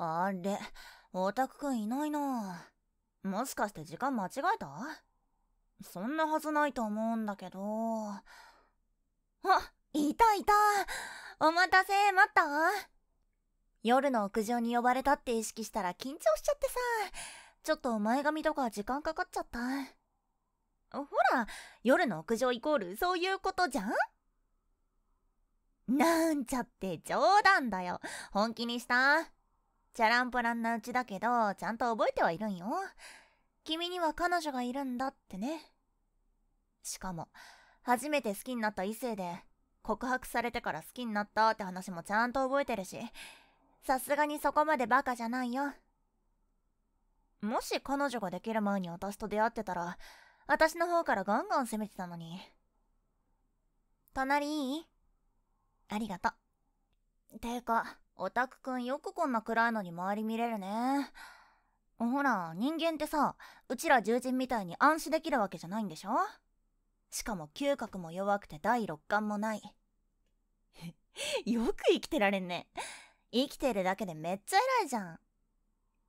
あれ、オタクくんいないなもしかして時間間違えたそんなはずないと思うんだけど。あ、いたいたお待たせ待った夜の屋上に呼ばれたって意識したら緊張しちゃってさ、ちょっと前髪とか時間かかっちゃった。ほら、夜の屋上イコールそういうことじゃんなんちゃって冗談だよ。本気にしたチャランポランなうちだけど、ちゃんと覚えてはいるんよ。君には彼女がいるんだってね。しかも、初めて好きになった異性で、告白されてから好きになったって話もちゃんと覚えてるし、さすがにそこまでバカじゃないよ。もし彼女ができる前に私と出会ってたら、私の方からガンガン攻めてたのに。隣いいありがと。う。ていうか、オタクくんよくこんな暗いのに周り見れるね。ほら、人間ってさ、うちら獣人みたいに暗視できるわけじゃないんでしょしかも嗅覚も弱くて第六感もない。よく生きてられんね。生きてるだけでめっちゃ偉いじゃん。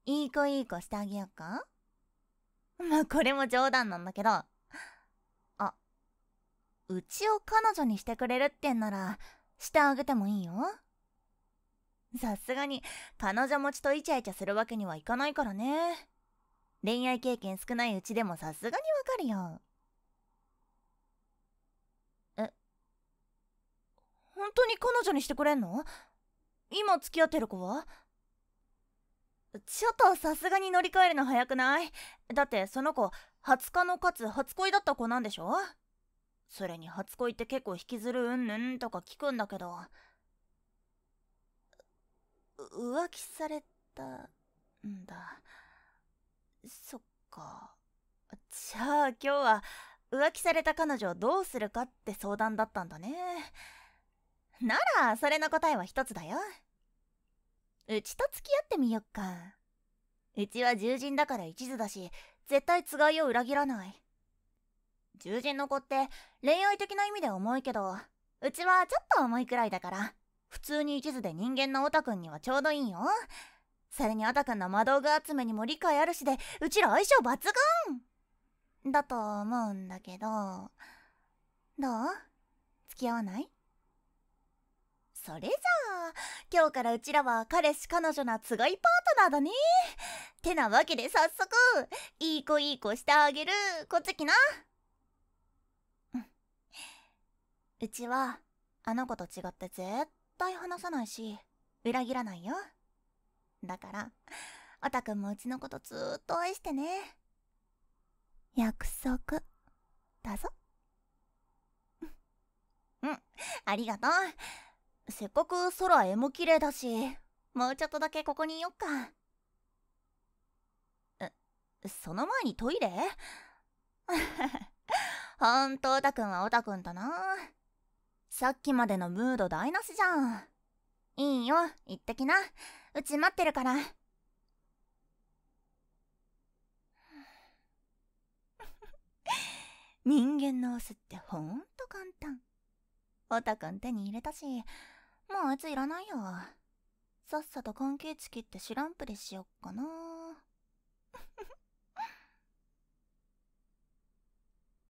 いい子いい子してあげようかまこれも冗談なんだけど。あ、うちを彼女にしてくれるってんなら、してあげてもいいよ。さすがに、彼女持ちとイチャイチャするわけにはいかないからね。恋愛経験少ないうちでもさすがにわかるよ。え、本当に彼女にしてくれんの今付き合ってる子はちょっとさすがに乗り換えるの早くないだってその子、初日のかつ初恋だった子なんでしょそれに初恋って結構引きずるうんぬんとか聞くんだけど。浮気されたんだ。そっか。じゃあ今日は浮気された彼女をどうするかって相談だったんだね。なら、それの答えは一つだよ。うちと付き合ってみよっか。うちは獣人だから一途だし、絶対つがいを裏切らない。獣人の子って恋愛的な意味で重いけど、うちはちょっと重いくらいだから、普通に一途で人間のオタくんにはちょうどいいよそれにオタくんの魔道具集めにも理解あるしでうちら相性抜群だと思うんだけどどう付き合わないそれじゃあ今日からうちらは彼氏彼女のがいパートナーだねてなわけで早速いい子いい子してあげるこっち来なうちはあの子と違って絶対話さないし、裏切らないよ。だから、オタくんもうちのことずーっと愛してね。約束、だぞ。うん、ありがとう。せっかく空絵も綺麗だし、もうちょっとだけここにいよっか。え、その前にトイレほんとオタくんはオタくんだな。さっきまでのムード台無しじゃん。いいよ、行ってきな。うち待ってるから。人間のオスってほんと簡単。オタくん手に入れたし、もうあいついらないよ。さっさと関係値切ってュランプでしよっかな。